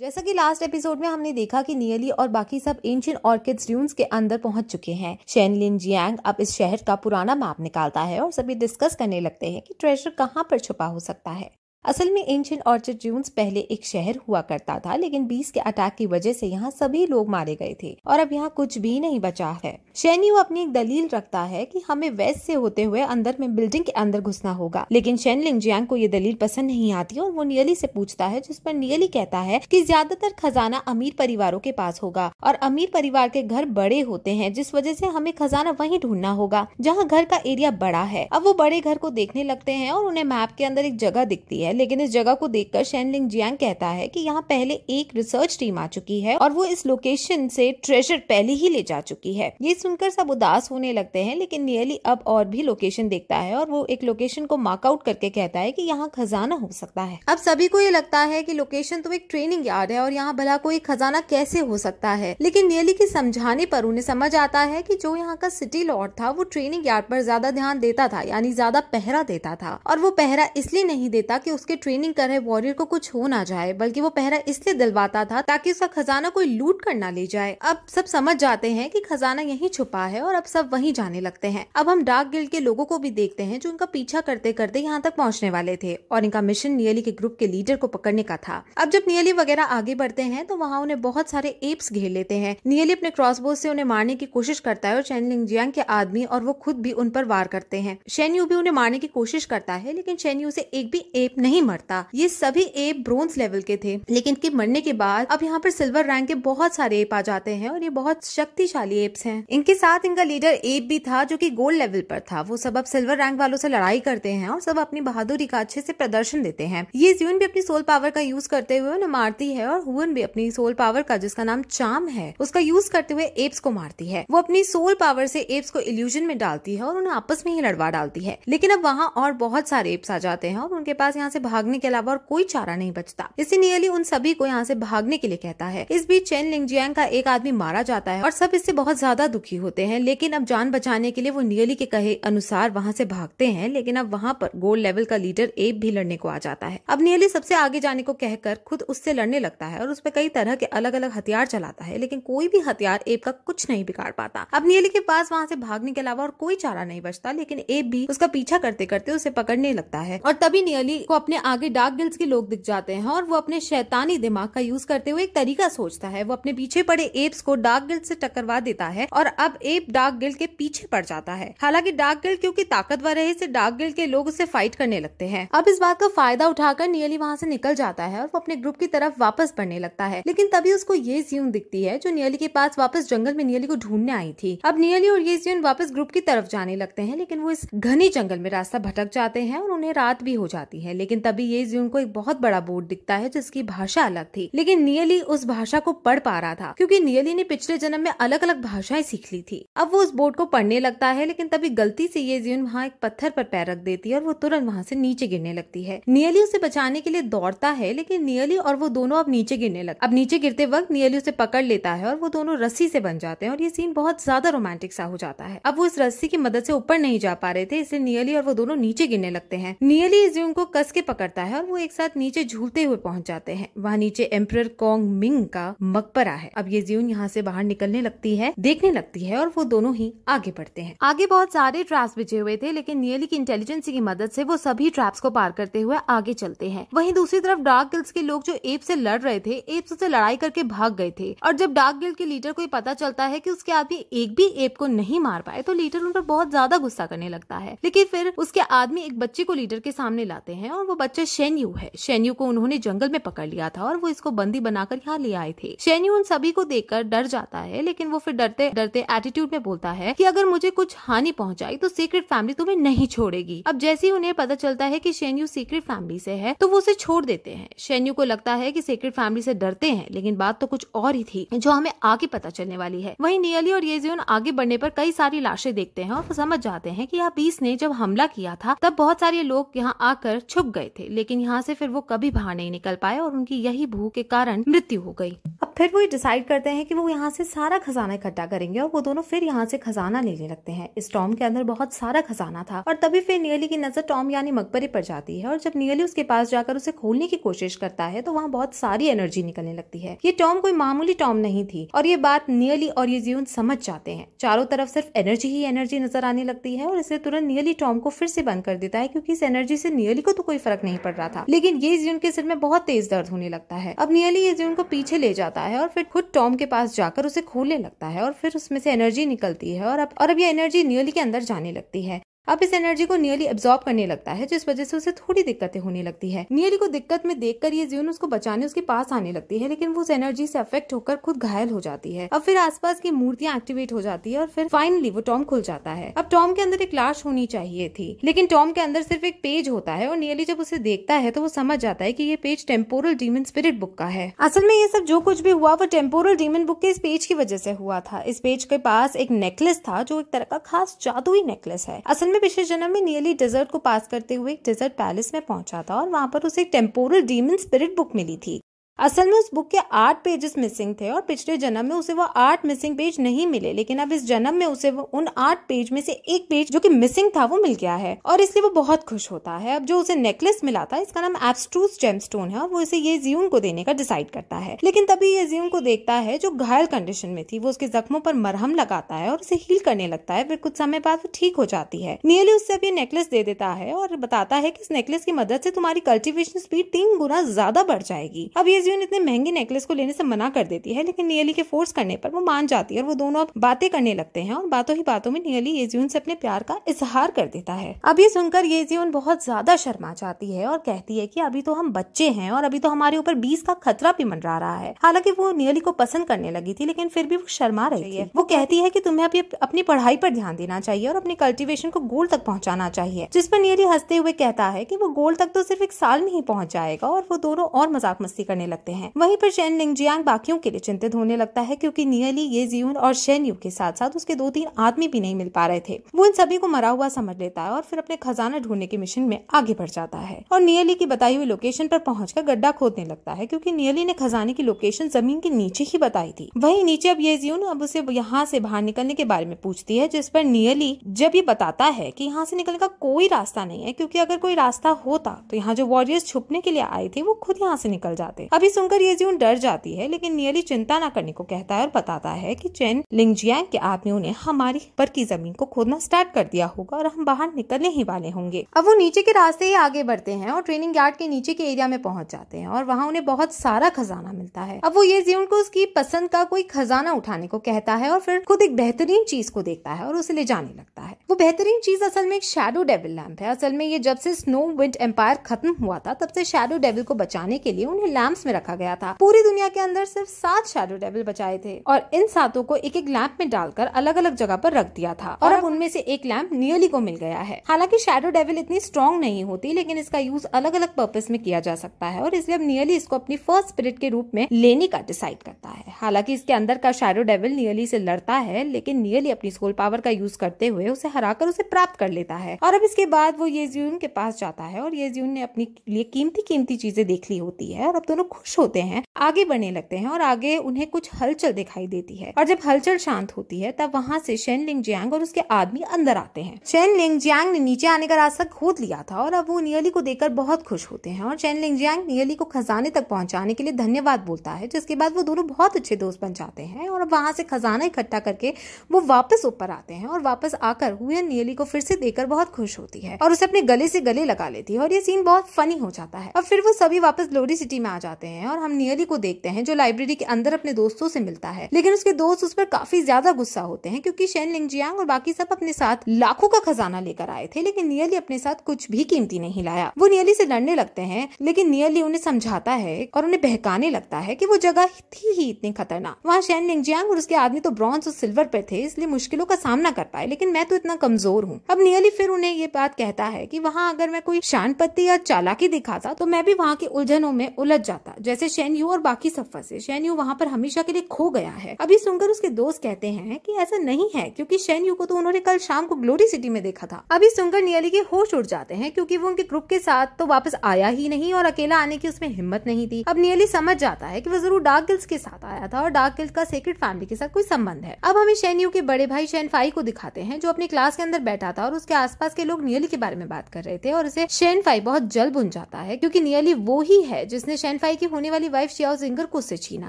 जैसा कि last episode में हमने देखा कि नियली और बाकी सब एंशियन ऑर्किड्स ड्यून्स के अंदर पहुंच चुके हैं शेनलिन जियांग अब इस शहर का पुराना मैप निकालता है और सभी डिस्कस करने लगते हैं कि ट्रेजर कहाँ पर छुपा हो सकता है असल में एंशियन ऑर्चर्ड जून्स पहले एक शहर हुआ करता था लेकिन बीस के अटैक की वजह से यहाँ सभी लोग मारे गए थे और अब यहाँ कुछ भी नहीं बचा है शैनी अपनी एक दलील रखता है कि हमें वेस्ट से होते हुए अंदर में बिल्डिंग के अंदर घुसना होगा लेकिन शेनलिंग जियांग को ये दलील पसंद नहीं आती और वो नियली से पूछता है जिस पर नियली कहता है की ज्यादातर खजाना अमीर परिवारों के पास होगा और अमीर परिवार के घर बड़े होते हैं जिस वजह से हमें खजाना वही ढूंढना होगा जहाँ घर का एरिया बड़ा है अब वो बड़े घर को देखने लगते हैं और उन्हें मैप के अंदर एक जगह दिखती है है लेकिन इस जगह को देखकर शैनलिंग जियांग कहता है कि यहाँ पहले एक रिसर्च टीम आ चुकी है और वो इस लोकेशन से ट्रेजर पहले ही ले जा चुकी है ये सुनकर सब उदास होने लगते हैं लेकिन नियली अब और भी लोकेशन देखता है और वो एक लोकेशन को मार्कआउट करके कहता है कि यहाँ खजाना हो सकता है अब सभी को ये लगता है कि लोकेशन तो एक ट्रेनिंग यार्ड है और यहाँ भला कोई खजाना कैसे हो सकता है लेकिन नियली के समझाने पर उन्हें समझ आता है की जो यहाँ का सिटी लॉर्ड था वो ट्रेनिंग यार्ड पर ज्यादा ध्यान देता था यानी ज्यादा पहरा देता था और वो पहरा इसलिए नहीं देता कि उसके ट्रेनिंग कर रहे वॉरियर को कुछ हो ना जाए बल्कि वो पहरा इसलिए दिलवाता था ताकि उसका खजाना कोई लूट कर ना ले जाए अब सब समझ जाते हैं कि खजाना यहीं छुपा है और अब सब वहीं जाने लगते हैं अब हम डार्क गिल्ड के लोगों को भी देखते हैं जो इनका पीछा करते करते यहाँ तक पहुँचने वाले थे और इनका मिशन नियली के ग्रुप के लीडर को पकड़ने का था अब जब नियली वगैरह आगे बढ़ते हैं तो वहाँ उन्हें बहुत सारे एप्स घेर लेते हैं नियली अपने क्रॉसबो से उन्हें मारने की कोशिश करता है और चैनलिंग जियांग के आदमी और वो खुद भी उन पर वार करते हैं शेन्यू भी उन्हें मारने की कोशिश करता है लेकिन शेन्यू से एक भी एप नहीं नहीं मरता ये सभी एप ब्रोन्स लेवल के थे लेकिन इनके मरने के बाद अब यहाँ पर सिल्वर रैंक के बहुत सारे एप आ जाते हैं और ये बहुत शक्तिशाली एप्स हैं इनके साथ इनका लीडर एप भी था जो कि गोल्ड लेवल पर था वो सब अब सिल्वर रैंक वालों से लड़ाई करते हैं और सब अपनी बहादुरी का अच्छे से प्रदर्शन देते हैं ये ज्यून भी अपनी सोल पावर का यूज करते हुए उन्हें मारती है और हुन भी अपनी सोल पावर का जिसका नाम चाम है उसका यूज करते हुए एप्स को मारती है वो अपनी सोल पावर से एप्स को इल्यूजन में डालती है और उन्हें आपस में ही लड़वा डालती है लेकिन अब वहाँ और बहुत सारे एप्स आ जाते हैं और उनके पास यहाँ से से भागने के अलावा और कोई चारा नहीं बचता नियली उन सभी को यहाँ से भागने के लिए कहता है इस बीच चेन लिंगजियांग का एक आदमी मारा जाता है और सब इससे बहुत ज्यादा दुखी होते हैं लेकिन अब जान बचाने के लिए वो नियली के कहे अनुसार वहाँ से भागते हैं लेकिन अब वहाँ पर गोल्ड लेवल का लीडर एप भी लड़ने को आ जाता है अब नियली सबसे आगे जाने को कहकर खुद उससे लड़ने लगता है और उस पर कई तरह के अलग अलग हथियार चलाता है लेकिन कोई भी हथियार एप का कुछ नहीं बिगाड़ पाता अब नियली के पास वहाँ से भागने के अलावा और कोई चारा नहीं बचता लेकिन एप भी उसका पीछा करते करते उसे पकड़ने लगता है और तभी नियली को अपने आगे डार्क गिल्स के लोग दिख जाते हैं और वो अपने शैतानी दिमाग का यूज करते हुए एक तरीका सोचता है वो अपने पीछे पड़े एप्स को डार्क गिल्स से टकरवा देता है और अब एप डार्क गिल्ड के पीछे पड़ जाता है हालांकि डार्क गिल क्योंकि ताकतवर है इसे डार्क गिल्ड के लोग उसे फाइट करने लगते हैं अब इस बात का फायदा उठाकर नियली वहाँ से निकल जाता है और वो अपने ग्रुप की तरफ वापस बढ़ने लगता है लेकिन तभी उसको ये जियून दिखती है जो नियली के पास वापस जंगल में नियली को ढूंढने आई थी अब नियली और ये जियून वापस ग्रुप की तरफ जाने लगते हैं लेकिन वो इस घने जंगल में रास्ता भटक जाते हैं और उन्हें रात भी हो जाती है लेकिन लेकिन तभी ये जून को एक बहुत बड़ा बोर्ड दिखता है जिसकी भाषा अलग थी लेकिन नियली उस भाषा को पढ़ पा रहा था क्योंकि नियली ने पिछले जन्म में अलग अलग भाषाएं सीख ली थी अब वो उस बोर्ड को पढ़ने लगता है लेकिन तभी गलती से ये जीवन वहाँ एक पत्थर पर पैर रख देती है और वो तुरंत वहाँ से नीचे गिरने लगती है नियली उसे बचाने के लिए दौड़ता है लेकिन नियली और वो दोनों अब नीचे गिरने लग अब नीचे गिरते वक्त नियली उसे पकड़ लेता है और वो दोनों रस्सी से बन जाते हैं और ये सीन बहुत ज्यादा रोमांटिक सा हो जाता है अब वो इस रस्सी की मदद से ऊपर नहीं जा पा रहे थे इसलिए नियली और वो दोनों नीचे गिरने लगते हैं नियली इस जीवन को कस के पकड़ता है और वो एक साथ नीचे झूलते हुए पहुंच जाते हैं वहाँ नीचे एम्प्रर कॉन्ग मिंग का मकबरा है अब ये जीवन यहाँ से बाहर निकलने लगती है देखने लगती है और वो दोनों ही आगे बढ़ते हैं आगे बहुत सारे ट्रैप्स बिछे हुए थे लेकिन नियली की इंटेलिजेंसी की मदद से वो सभी ट्रैप्स को पार करते हुए आगे चलते हैं वहीं दूसरी तरफ डार्क गिल्स के लोग जो एप से लड़ रहे थे एप्स से लड़ाई करके भाग गए थे और जब डार्क गिल्ड के लीडर को पता चलता है की उसके आदमी एक भी एप को नहीं मार पाए तो लीडर उन पर बहुत ज्यादा गुस्सा करने लगता है लेकिन फिर उसके आदमी एक बच्चे को लीडर के सामने लाते हैं और वो बच्चा शेन्यू है शेन्यू को उन्होंने जंगल में पकड़ लिया था और वो इसको बंदी बनाकर यहाँ ले आए थे शेन्यू उन सभी को देखकर डर जाता है लेकिन वो फिर डरते डरते एटीट्यूड में बोलता है की अगर मुझे कुछ हानि पहुंचाई तो सीक्रेट फैमिली तुम्हें नहीं छोड़ेगी अब जैसे ही उन्हें पता चलता है की शेन्यू सीक्रेट फैमिली से है तो वो उसे छोड़ देते हैं शेन्यू को लगता है की सीक्रेट फैमिली से डरते हैं लेकिन बात तो कुछ और ही थी जो हमें आगे पता चलने वाली है वही नियली और येजियोन आगे बढ़ने पर कई सारी लाशें देखते हैं और समझ जाते हैं कि यहाँ बीस ने जब हमला किया था तब बहुत सारे लोग यहाँ आकर छुप गए गए थे लेकिन यहाँ से फिर वो कभी बाहर नहीं निकल पाए और उनकी यही भूख के कारण मृत्यु हो गई फिर वो ये डिसाइड करते हैं कि वो यहाँ से सारा खजाना इकट्ठा करेंगे और वो दोनों फिर यहाँ से खजाना लेने लगते हैं इस टॉम के अंदर बहुत सारा खजाना था और तभी फिर नियली की नजर टॉम यानी मकबरे पर जाती है और जब नियली उसके पास जाकर उसे खोलने की कोशिश करता है तो वहाँ बहुत सारी एनर्जी निकलने लगती है ये टॉम कोई मामूली टॉम नहीं थी और ये बात नियली और ये जीवन समझ जाते हैं चारों तरफ सिर्फ एनर्जी ही एनर्जी नजर आने लगती है और इसे तुरंत नियली टॉम को फिर से बंद कर देता है क्योंकि इस एनर्जी से नियली को तो कोई फर्क नहीं पड़ रहा था लेकिन ये जीवन के सिर में बहुत तेज दर्द होने लगता है अब नियली ये जीवन को पीछे ले जाता है है और फिर खुद टॉम के पास जाकर उसे खोलने लगता है और फिर उसमें से एनर्जी निकलती है और अब और अब यह एनर्जी नियोली के अंदर जाने लगती है अब इस एनर्जी को नियली एब्जॉर्ब करने लगता है जिस वजह से उसे थोड़ी दिक्कतें होने लगती है नियली को दिक्कत में देखकर ये जीवन उसको बचाने उसके पास आने लगती है लेकिन वो उस एनर्जी से अफेक्ट होकर खुद घायल हो जाती है अब फिर आसपास की मूर्तियां एक्टिवेट हो जाती है और फिर फाइनली वो टॉम खुल जाता है अब टॉम के अंदर एक लाश होनी चाहिए थी लेकिन टॉम के अंदर सिर्फ एक पेज होता है और नियली जब उसे देखता है तो वो समझ जाता है की ये page temporal demon spirit book का है असल में ये सब जो कुछ भी हुआ वो टेम्पोरल डीमन बुक के इस पेज की वजह से हुआ था इस पेज के पास एक नेकलेस था जो एक तरह का खास जादुई नेकलेस है असल में अपने पिछले जन्म में नियरली डेजर्ट को पास करते हुए एक डेजर्ट पैलेस में पहुंचा था और वहां पर उसे एक टेम्पोरल डीमन स्पिरिट बुक मिली थी असल में उस बुक के आठ पेजेस मिसिंग थे और पिछले जन्म में उसे वो आठ मिसिंग पेज नहीं मिले लेकिन अब इस जन्म में उसे उन आठ पेज में से एक पेज जो कि मिसिंग था वो मिल गया है और इसलिए वो बहुत खुश होता है अब जो उसे नेकलेस मिला था इसका नाम एब्स्ट्रूस जेमस्टोन है और वो इसे ये जीवन को देने का डिसाइड करता है लेकिन तभी ये जीवन को देखता है जो घायल कंडीशन में थी वो उसके जख्मों पर मरहम लगाता है और उसे हील करने लगता है फिर कुछ समय बाद वो ठीक हो जाती है नियली उससे अब ये नेकलेस दे देता है और बताता है की इस नेकलेस की मदद से तुम्हारी कल्टिवेशन स्पीड तीन गुना ज्यादा बढ़ जाएगी अब ये जीवन इतने महंगे नेकलेस को लेने से मना कर देती है लेकिन नियली के फोर्स करने पर वो मान जाती है और वो दोनों अब बातें करने लगते हैं और बातों ही बातों में नियली ये येजियन से अपने प्यार का इजहार कर देता है अब ये सुनकर येजियन बहुत ज्यादा शर्मा जाती है और कहती है की अभी तो हम बच्चे हैं और अभी तो हमारे ऊपर बीस का खतरा भी मंडरा रहा है हालांकि वो नियली को पसंद करने लगी थी लेकिन फिर भी वो शर्मा रही है वो कहती है की तुम्हें अभी अपनी पढ़ाई पर ध्यान देना चाहिए और अपनी कल्टिवेशन को गोल तक पहुँचाना चाहिए जिस पर नियली हंसते हुए कहता है की वो गोल तक तो सिर्फ एक साल में ही पहुँच जाएगा और वो दोनों और मजाक मस्ती करने लगे लगते हैं वहीं पर शेन लिंगजियांग बाकियों के लिए चिंतित होने लगता है क्योंकि नियली ये जीवन और शेन यू के साथ साथ उसके दो तीन आदमी भी नहीं मिल पा रहे थे वो इन सभी को मरा हुआ समझ लेता है और फिर अपने खजाना ढूंढने के मिशन में आगे बढ़ जाता है और नियली की बताई हुई लोकेशन पर पहुंचकर गड्ढा खोदने लगता है क्यूँकी नियली ने खजाने की लोकेशन जमीन के नीचे ही बताई थी वही नीचे अब ये जीवन अब उसे यहाँ से बाहर निकलने के बारे में पूछती है जिस पर नियली जब ये बताता है की यहाँ से निकलने का कोई रास्ता नहीं है क्यूँकी अगर कोई रास्ता होता तो यहाँ जो वॉरियर्स छुपने के लिए आए थे वो खुद यहाँ से निकल जाते अभी अभी सुनकर ये जून डर जाती है लेकिन नियली चिंता न करने को कहता है और बताता है कि चैन लिंगजियांग के आदमियों ने हमारी पर की जमीन को खोदना स्टार्ट कर दिया होगा और हम बाहर निकलने ही वाले होंगे अब वो नीचे के रास्ते ही आगे बढ़ते हैं और ट्रेनिंग यार्ड के नीचे के एरिया में पहुंच जाते हैं और वहाँ उन्हें बहुत सारा खजाना मिलता है अब वो ये जीवन को उसकी पसंद का कोई खजाना उठाने को कहता है और फिर खुद एक बेहतरीन चीज को देखता है और उसे ले जाने लगता है वो बेहतरीन चीज असल में एक शेडो डेविल लैम्प है असल में ये जब से स्नो विंड एम्पायर खत्म हुआ था तब से शेडो डेविल को बचाने के लिए उन्हें लैम्प में रखा गया था पूरी दुनिया के अंदर सिर्फ सात शेडो डेविल बचाए थे और इन सातों को एक एक लैंप में डालकर अलग अलग जगह पर रख दिया था और अब उनमें से एक लैंप नियरली को मिल गया है हालांकि शेडो डेविल इतनी स्ट्रॉन्ग नहीं होती लेकिन इसका यूज अलग अलग पर्पज में किया जा सकता है और इसलिए अब नियली इसको अपनी फर्स्ट स्पिरिट के रूप में लेने का डिसाइड करता है हालांकि इसके अंदर का शेडो डेविल नियली से लड़ता है लेकिन नियली अपनी स्कूल पावर का यूज करते हुए उसे हराकर उसे प्राप्त कर लेता है और अब इसके बाद वो येज्यून के पास जाता है और येज्यून ने अपने लिए कीमती कीमती चीजें देख ली होती है और अब दोनों खुश होते हैं आगे बढ़ने लगते हैं और आगे उन्हें कुछ हलचल दिखाई देती है और जब हलचल शांत होती है तब वहाँ से शेन लिंग जियांग और उसके आदमी अंदर आते हैं शेन लिंग जियांग ने नीचे आने का रास्ता खोद लिया था और अब वो नियली को देखकर बहुत खुश होते हैं और शेन लिंग जियांग नियली को खजाने तक पहुंचाने के लिए धन्यवाद बोलता है जिसके बाद वो दोनों बहुत अच्छे दोस्त बन जाते हैं और वहाँ से खजाना इकट्ठा करके वो वापस ऊपर आते हैं और वापस आकर हुए नियली को फिर से देखकर बहुत खुश होती है और उसे अपने गले से गले लगा लेती है और ये सीन बहुत फनी हो जाता है और फिर वो सभी वापस लोरी सिटी में आ जाते हैं करते हैं और हम नियली को देखते हैं जो लाइब्रेरी के अंदर अपने दोस्तों से मिलता है लेकिन उसके दोस्त उस पर काफी ज्यादा गुस्सा होते हैं क्योंकि शेन लिंगजियांग और बाकी सब अपने साथ लाखों का खजाना लेकर आए थे लेकिन नियली अपने साथ कुछ भी कीमती नहीं लाया वो नियली से लड़ने लगते हैं लेकिन नियली उन्हें समझाता है और उन्हें बहकाने लगता है की वो जगह थी ही इतनी खतरनाक वहाँ शेन लिंगजियांग और उसके आदमी तो ब्रॉन्ज और सिल्वर पे थे इसलिए मुश्किलों का सामना कर पाए लेकिन मैं तो इतना कमजोर हूँ अब नियली फिर उन्हें ये बात कहता है की वहाँ अगर मैं कोई शान पत्ती या चालाकी दिखाता तो मैं भी वहाँ के उलझनों में उलझ जाता जैसे शेनयू और बाकी सब फंसे शेनयू वहाँ पर हमेशा के लिए खो गया है अभी सुनकर उसके दोस्त कहते हैं कि ऐसा नहीं है क्योंकि शेनयू को तो उन्होंने कल शाम को ग्लोरी सिटी में देखा था अभी सुनकर नियली के होश उड़ जाते हैं क्योंकि वो उनके ग्रुप के साथ तो वापस आया ही नहीं और अकेला आने की उसमें हिम्मत नहीं थी अब नियली समझ जाता है की वो जरूर डार्क गिल्स के साथ आया था और डार्क गिल्स का सेक्रेट फैमिली के साथ कोई संबंध है अब हमें यू के बड़े भाई फाई को दिखाते हैं जो अपनी क्लास के अंदर बैठा था और उसके आसपास के लोग नियली के बारे में बात कर रहे थे और उसे फाई बहुत जल्द बुन जाता है क्योंकि नियली वो ही है जिसने शेनफाई की की होने वाली वाइफ शियाओ जिंगर को उससे छीना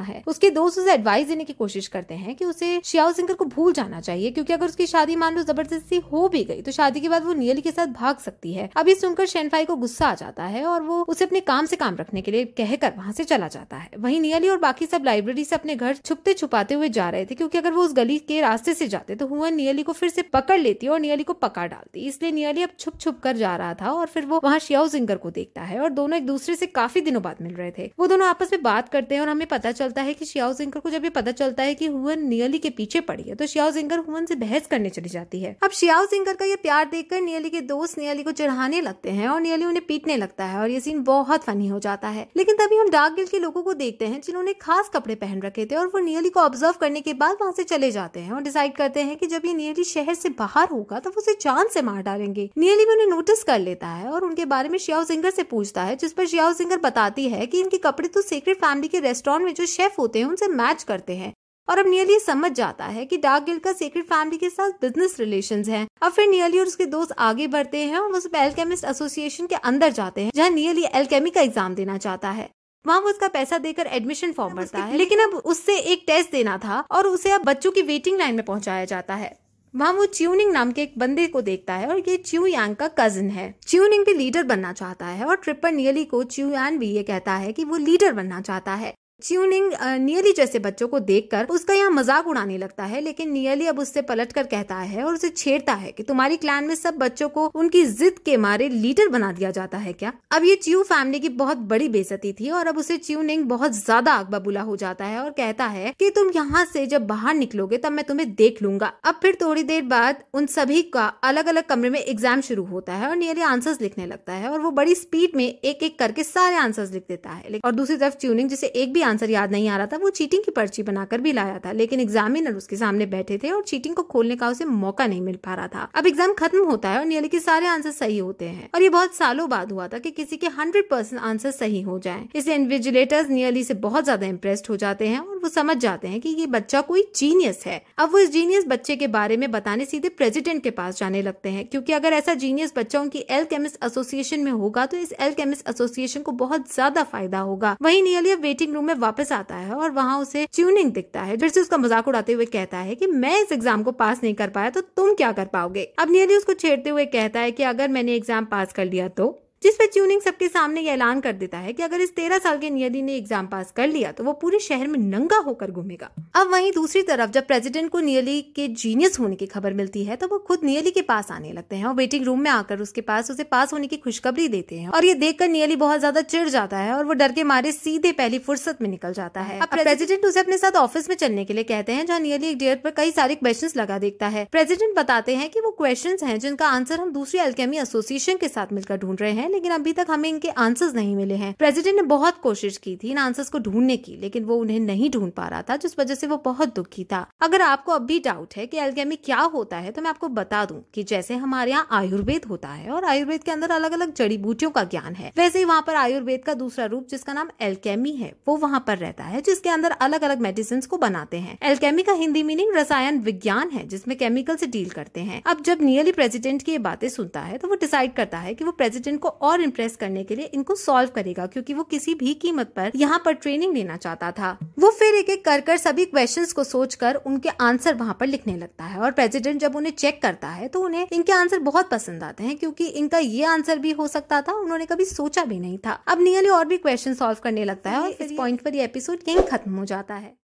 है उसके दोस्त उसे एडवाइस देने की कोशिश करते हैं की उसे शियाओ जिंगर को भूल जाना चाहिए क्योंकि अगर उसकी शादी मान लो जबरदस्ती हो भी गई तो शादी के बाद वो नियली के साथ भाग सकती है अभी सुनकर शेनफाई को गुस्सा आ जाता है और वो उसे अपने काम से काम रखने के लिए कहकर वहाँ से चला जाता है वहीं नियली और बाकी सब लाइब्रेरी से अपने घर छुपते छुपाते हुए जा रहे थे क्योंकि अगर वो उस गली के रास्ते से जाते तो हुआ नियली को फिर से पकड़ लेती और नियली को पकड़ डालती इसलिए नियली अब छुप छुप कर जा रहा था और फिर वो वहाँ शियाओ जिंगर को देखता है और दोनों एक दूसरे से काफी दिनों बाद मिल रहे थे वो दोनों आपस में बात करते हैं और हमें पता चलता है कि शियाओ जिंकर को जब ये पता चलता है कि हुवन नियली के पीछे पड़ी है तो शियाओ जिंकर हुवन से बहस करने चली जाती है अब शियाओ जिंकर का ये प्यार देखकर नियली के दोस्त नियली को चढ़ाने लगते हैं और नियली उन्हें पीटने लगता है और ये सीन बहुत फनी हो जाता है लेकिन तभी हम डार्क गिल के लोगों को देखते हैं जिन्होंने खास कपड़े पहन रखे थे और वो नियली को ऑब्जर्व करने के बाद वहाँ से चले जाते हैं और डिसाइड करते हैं की जब ये नियली शहर से बाहर होगा तो उसे जान से मार डालेंगे नियली भी उन्हें नोटिस कर लेता है और उनके बारे में शियाओ जिंगर से पूछता है जिस पर शियाओ जिंगर बताती है की इनके कपड़े कपड़े तो सीक्रेट फैमिली के रेस्टोरेंट में जो शेफ होते हैं उनसे मैच करते हैं और अब नियली समझ जाता है कि डार्क गिल का सीक्रेट फैमिली के साथ बिजनेस रिलेशंस हैं और फिर नियली और उसके दोस्त आगे बढ़ते हैं और वो सब एल्केमिस्ट एसोसिएशन के अंदर जाते हैं जहाँ नियली एल्केमी का एग्जाम देना चाहता है वहाँ वो उसका पैसा देकर एडमिशन फॉर्म भरता है लेकिन अब उससे एक टेस्ट देना था और उसे अब बच्चों की वेटिंग लाइन में पहुंचाया जाता है वहाँ वो च्यूनिंग नाम के एक बंदे को देखता है और ये च्यू यांग का कजिन है च्यूनिंग भी लीडर बनना चाहता है और ट्रिपर नियली को च्यू यान भी ये कहता है कि वो लीडर बनना चाहता है च्यूनिंग नियली जैसे बच्चों को देखकर उसका यहाँ मजाक उड़ाने लगता है लेकिन नियली अब उससे पलट कर कहता है और उसे छेड़ता है कि तुम्हारी क्लान में सब बच्चों को उनकी जिद के मारे लीडर बना दिया जाता है क्या अब ये च्यू फैमिली की बहुत बड़ी बेजती थी और अब उसे च्यूनिंग बहुत ज्यादा आग बबूला हो जाता है और कहता है की तुम यहाँ से जब बाहर निकलोगे तब मैं तुम्हें देख लूंगा अब फिर थोड़ी देर बाद उन सभी का अलग अलग कमरे में एग्जाम शुरू होता है और नियली आंसर लिखने लगता है और वो बड़ी स्पीड में एक एक करके सारे आंसर लिख देता है और दूसरी तरफ च्यूनिंग जिसे एक भी आंसर याद नहीं आ रहा था वो चीटिंग की पर्ची बनाकर भी लाया था लेकिन एग्जामिनर उसके सामने बैठे थे और चीटिंग को खोलने का उसे मौका नहीं मिल पा रहा था अब एग्जाम खत्म होता है और नियली के सारे आंसर सही होते हैं और ये बहुत सालों बाद हुआ था कि किसी के हंड्रेड परसेंट आंसर सही हो जाए इसे इन्विजिलेटर्स नियली से बहुत ज्यादा इम्प्रेस्ड हो जाते हैं और वो समझ जाते हैं की ये बच्चा कोई जीनियस है अब वो इस जीनियस बच्चे के बारे में बताने सीधे प्रेसिडेंट के पास जाने लगते हैं क्योंकि अगर ऐसा जीनियस बच्चा उनकी एल केमिस्ट एसोसिएशन में होगा तो इस एल केमिस्ट एसोसिएशन को बहुत ज्यादा फायदा होगा वही नियली अब वेटिंग रूम में वापस आता है और वहां उसे ट्यूनिंग दिखता है फिर से उसका मजाक उड़ाते हुए कहता है कि मैं इस एग्जाम को पास नहीं कर पाया तो तुम क्या कर पाओगे अब नियरली उसको छेड़ते हुए कहता है कि अगर मैंने एग्जाम पास कर लिया तो जिस पर ट्यूनिंग सबके सामने ये ऐलान कर देता है कि अगर इस तेरह साल के नियदी ने एग्जाम पास कर लिया तो वो पूरे शहर में नंगा होकर घूमेगा अब वहीं दूसरी तरफ जब प्रेसिडेंट को नियली के जीनियस होने की खबर मिलती है तो वो खुद नियली के पास आने लगते हैं और वेटिंग रूम में आकर उसके पास उसे पास होने की खुशखबरी देते हैं और ये देखकर नियली बहुत ज्यादा चिड़ जाता है और वो डर के मारे सीधे पहली फुर्सत में निकल जाता है अब प्रेसिडेंट उसे अपने साथ ऑफिस में चलने के लिए कहते हैं जहाँ नियली एक डेयर पर कई सारे क्वेश्चन लगा देखता है प्रेसिडेंट बताते हैं की वो क्वेश्चन है जिनका आंसर हम दूसरी एल्केमी एसोसिएशन के साथ मिलकर ढूंढ रहे हैं हैं लेकिन अभी तक हमें इनके आंसर्स नहीं मिले हैं प्रेसिडेंट ने बहुत कोशिश की थी इन आंसर्स को ढूंढने की लेकिन वो उन्हें नहीं ढूंढ पा रहा था जिस वजह से वो बहुत दुखी था अगर आपको अब भी डाउट है की एल्केमी क्या होता है तो मैं आपको बता दूँ की जैसे हमारे यहाँ आयुर्वेद होता है और आयुर्वेद के अंदर अलग अलग जड़ी बूटियों का ज्ञान है वैसे ही वहाँ पर आयुर्वेद का दूसरा रूप जिसका नाम एल्केमी है वो वहाँ पर रहता है जिसके अंदर अलग अलग मेडिसिन को बनाते हैं एल्केमी का हिंदी मीनिंग रसायन विज्ञान है जिसमें केमिकल से डील करते हैं अब जब नियरली प्रेसिडेंट की ये बातें सुनता है तो वो डिसाइड करता है की वो प्रेसिडेंट को और इम्प्रेस करने के लिए इनको सॉल्व करेगा क्योंकि वो किसी भी कीमत पर यहाँ पर ट्रेनिंग लेना चाहता था वो फिर एक एक कर कर सभी क्वेश्चन को सोच कर उनके आंसर वहाँ पर लिखने लगता है और प्रेसिडेंट जब उन्हें चेक करता है तो उन्हें इनके आंसर बहुत पसंद आते हैं क्योंकि इनका ये आंसर भी हो सकता था उन्होंने कभी सोचा भी नहीं था अब नियरली और भी क्वेश्चन सॉल्व करने लगता है और इस पॉइंट पर ये एपिसोड यही खत्म हो जाता है